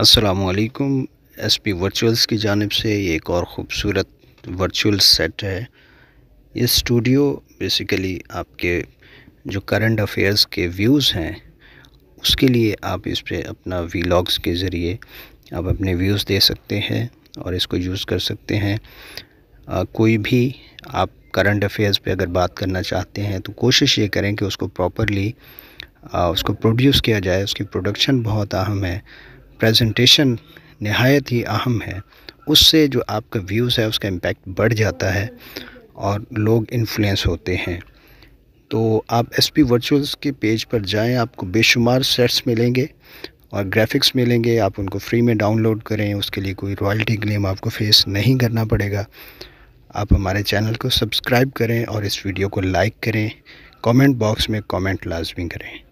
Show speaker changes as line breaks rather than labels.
असलकुम S P वर्चुअल्स की जानब से ये एक और ख़ूबसूरत वर्चुअल सेट है ये स्टूडियो बेसिकली आपके जो करंट अफेयर्स के व्यूज़ हैं उसके लिए आप इस पर अपना वीलॉग्स के ज़रिए आप अपने व्यूज़ दे सकते हैं और इसको यूज़ कर सकते हैं आ, कोई भी आप करंट अफेयर्स पे अगर बात करना चाहते हैं तो कोशिश ये करें कि उसको प्रॉपरली उसको प्रोड्यूस किया जाए उसकी प्रोडक्शन बहुत अहम है प्रेजेंटेशन नहायत ही अहम है उससे जो आपका व्यूज़ है उसका इम्पेक्ट बढ़ जाता है और लोग इन्फ्लुएंस होते हैं तो आप एस पी वर्चुअल्स के पेज पर जाएं आपको बेशुमार सेट्स मिलेंगे और ग्राफिक्स मिलेंगे आप उनको फ्री में डाउनलोड करें उसके लिए कोई रॉयल्टी क्लेम आपको फेस नहीं करना पड़ेगा आप हमारे चैनल को सब्सक्राइब करें और इस वीडियो को लाइक करें कमेंट बॉक्स में कमेंट लाजमी करें